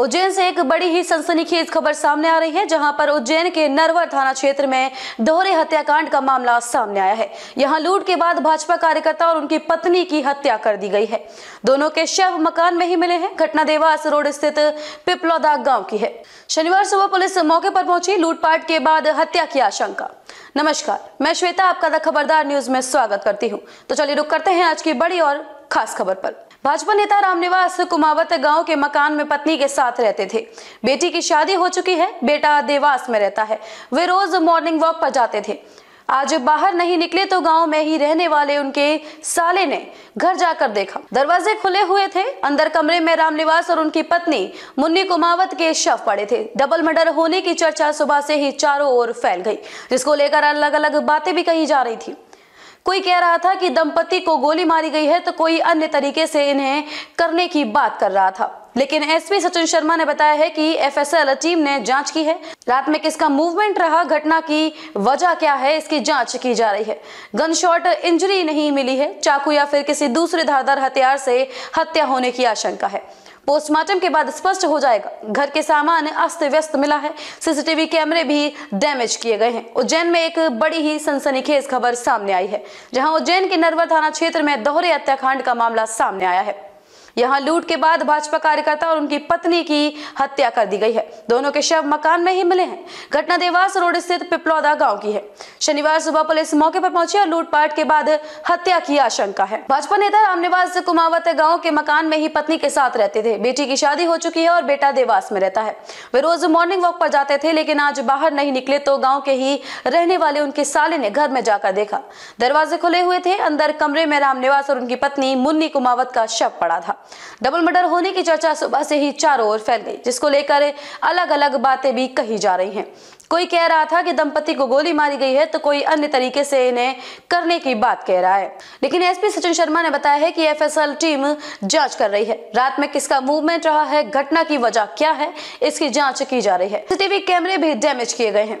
उज्जैन से एक बड़ी ही सनसनीखेज खबर सामने आ रही है जहां पर उज्जैन के नरवर थाना क्षेत्र में दोहरे हत्याकांड का मामला सामने आया है यहां लूट के बाद भाजपा कार्यकर्ता और उनकी पत्नी की हत्या कर दी गई है दोनों के शव मकान में ही मिले हैं घटना देवास रोड स्थित पिपलौदा गाँव की है शनिवार सुबह पुलिस मौके पर पहुंची लूटपाट के बाद हत्या की आशंका नमस्कार मैं श्वेता आपका द खबरदार न्यूज में स्वागत करती हूँ तो चलिए रुक करते हैं आज की बड़ी और खास खबर पर भाजपा नेता रामनिवास कुमावत गांव के मकान में पत्नी के साथ रहते थे बेटी की शादी हो चुकी है बेटा देवास में रहता है वे रोज मॉर्निंग वॉक पर जाते थे आज बाहर नहीं निकले तो गांव में ही रहने वाले उनके साले ने घर जाकर देखा दरवाजे खुले हुए थे अंदर कमरे में रामनिवास और उनकी पत्नी मुन्नी कुमावत के शव पड़े थे डबल मर्डर होने की चर्चा सुबह से ही चारों ओर फैल गई जिसको लेकर अलग अलग बातें भी कही जा रही थी कोई कह रहा था कि दंपति को गोली मारी गई है तो कोई अन्य तरीके से इन्हें करने की बात कर रहा था लेकिन एसपी सचिन शर्मा ने बताया है कि एफएसएल टीम ने जांच की है रात में किसका मूवमेंट रहा घटना की वजह क्या है इसकी जांच की जा रही है गन शॉट इंजरी नहीं मिली है चाकू या फिर किसी दूसरे धारदार हथियार से हत्या होने की आशंका है पोस्टमार्टम के बाद स्पष्ट हो जाएगा घर के सामान अस्त व्यस्त मिला है सीसीटीवी कैमरे भी डैमेज किए गए हैं उज्जैन में एक बड़ी ही सनसनीखेज खबर सामने आई है जहां उज्जैन के नरवर थाना क्षेत्र में दोहरे हत्याकांड का मामला सामने आया है यहाँ लूट के बाद भाजपा कार्यकर्ता और उनकी पत्नी की हत्या कर दी गई है दोनों के शव मकान में ही मिले हैं घटना देवास रोड स्थित पिपलौदा गाँव की है शनिवार सुबह पुलिस मौके पर पहुंची और लूटपाट के बाद हत्या की आशंका है भाजपा नेता रामनिवास कुमावत गाँव के मकान में ही पत्नी के साथ रहते थे बेटी की शादी हो चुकी है और बेटा देवास में रहता है वे रोज मॉर्निंग वॉक पर जाते थे लेकिन आज बाहर नहीं निकले तो गाँव के ही रहने वाले उनके साले ने घर में जाकर देखा दरवाजे खुले हुए थे अंदर कमरे में रामनिवास और उनकी पत्नी मुन्नी कुमावत का शव पड़ा था डबल मर्डर होने की चर्चा सुबह से ही चारों ओर फैल गई जिसको लेकर अलग अलग बातें भी कही जा रही हैं कोई कह रहा था कि दंपति को गोली मारी गई है तो कोई अन्य तरीके से इन्हें करने की बात कह रहा है लेकिन एसपी सचिन शर्मा ने बताया है कि एफएसएल टीम जांच कर रही है रात में किसका मूवमेंट रहा है घटना की वजह क्या है इसकी जांच की जा रही है सीसीटीवी कैमरे भी डैमेज किए गए हैं